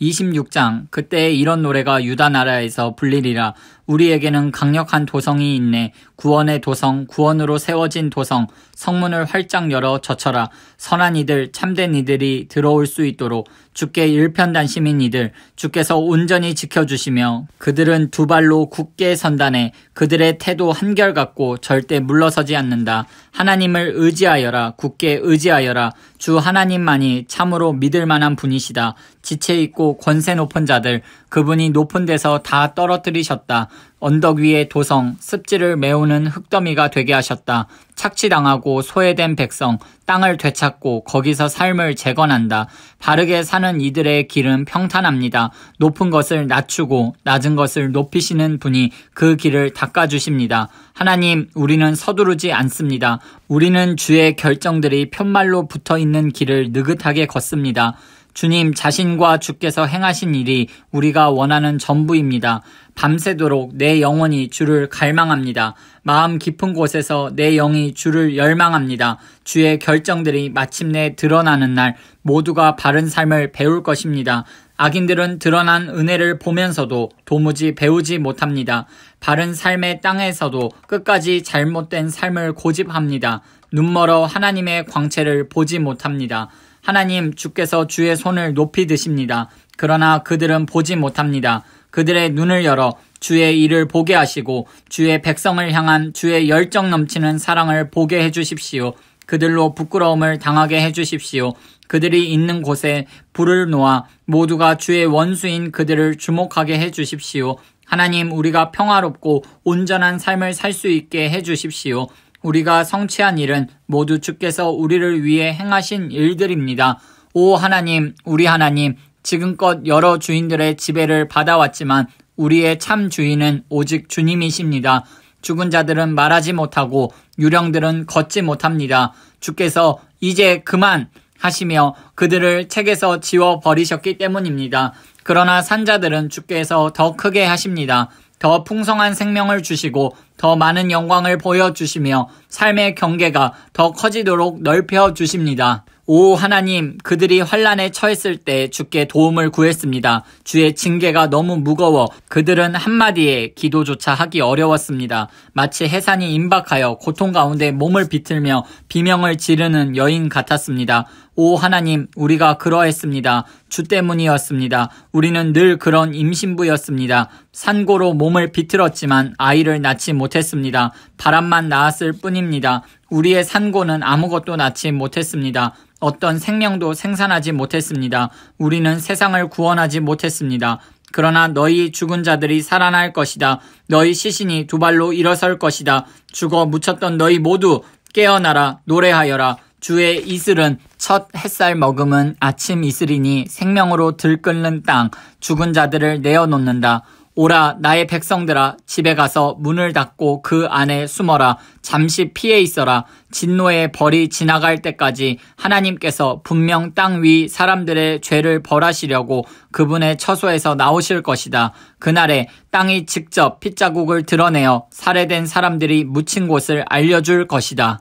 26장 그때 이런 노래가 유다 나라에서 불리리라 우리에게는 강력한 도성이 있네 구원의 도성 구원으로 세워진 도성 성문을 활짝 열어 젖혀라 선한 이들 참된 이들이 들어올 수 있도록 주께 일편단심인 이들 주께서 온전히 지켜주시며 그들은 두 발로 굳게 선단해 그들의 태도 한결같고 절대 물러서지 않는다 하나님을 의지하여라 굳게 의지하여라 주 하나님만이 참으로 믿을 만한 분이시다. 지체 있고 권세 높은 자들 그분이 높은 데서 다 떨어뜨리셨다. 언덕 위의 도성, 습지를 메우는 흙더미가 되게 하셨다. 착취당하고 소외된 백성, 땅을 되찾고 거기서 삶을 재건한다. 바르게 사는 이들의 길은 평탄합니다. 높은 것을 낮추고 낮은 것을 높이시는 분이 그 길을 닦아주십니다. 하나님, 우리는 서두르지 않습니다. 우리는 주의 결정들이 편말로 붙어 있는 길을 느긋하게 걷습니다. 주님 자신과 주께서 행하신 일이 우리가 원하는 전부입니다. 밤새도록 내 영혼이 주를 갈망합니다. 마음 깊은 곳에서 내 영이 주를 열망합니다. 주의 결정들이 마침내 드러나는 날 모두가 바른 삶을 배울 것입니다. 악인들은 드러난 은혜를 보면서도 도무지 배우지 못합니다. 바른 삶의 땅에서도 끝까지 잘못된 삶을 고집합니다. 눈멀어 하나님의 광채를 보지 못합니다. 하나님 주께서 주의 손을 높이 드십니다. 그러나 그들은 보지 못합니다. 그들의 눈을 열어 주의 일을 보게 하시고 주의 백성을 향한 주의 열정 넘치는 사랑을 보게 해 주십시오. 그들로 부끄러움을 당하게 해 주십시오. 그들이 있는 곳에 불을 놓아 모두가 주의 원수인 그들을 주목하게 해 주십시오. 하나님, 우리가 평화롭고 온전한 삶을 살 수 있게 해 주십시오. 우리가 성취한 일은 모두 주께서 우리를 위해 행하신 일들입니다. 오 하나님, 우리 하나님, 지금껏 여러 주인들의 지배를 받아왔지만 우리의 참 주인은 오직 주님이십니다. 죽은 자들은 말하지 못하고 유령들은 걷지 못합니다. 주께서 이제 그만 하시며 그들을 책에서 지워 버리셨기 때문입니다. 그러나 산자들은 주께서 더 크게 하십니다. 더 풍성한 생명을 주시고 더 많은 영광을 보여주시며 삶의 경계가 더 커지도록 넓혀 주십니다. 오 하나님 그들이 환란에 처했을 때 주께 도움을 구했습니다. 주의 징계가 너무 무거워 그들은 한마디에 기도조차 하기 어려웠습니다. 마치 해산이 임박하여 고통 가운데 몸을 비틀며 비명을 지르는 여인 같았습니다. 오 하나님 우리가 그러했습니다. 주 때문이었습니다. 우리는 늘 그런 임신부였습니다. 산고로 몸을 비틀었지만 아이를 낳지 못했습니다. 바람만 나았을 뿐입니다. 우리의 산고는 아무것도 낳지 못했습니다. 어떤 생명도 생산하지 못했습니다. 우리는 세상을 구원하지 못했습니다. 그러나 너희 죽은 자들이 살아날 것이다. 너희 시신이 두 발로 일어설 것이다. 죽어 묻혔던 너희 모두 깨어나라, 노래하여라. 주의 이슬은 첫 햇살 먹음은 아침 이슬이니 생명으로 들끓는 땅, 죽은 자들을 내어놓는다. 오라, 나의 백성들아, 집에 가서 문을 닫고 그 안에 숨어라. 잠시 피해 있어라. 진노의 벌이 지나갈 때까지 하나님께서 분명 땅 위 사람들의 죄를 벌하시려고 그분의 처소에서 나오실 것이다. 그날에 땅이 직접 핏자국을 드러내어 살해된 사람들이 묻힌 곳을 알려줄 것이다.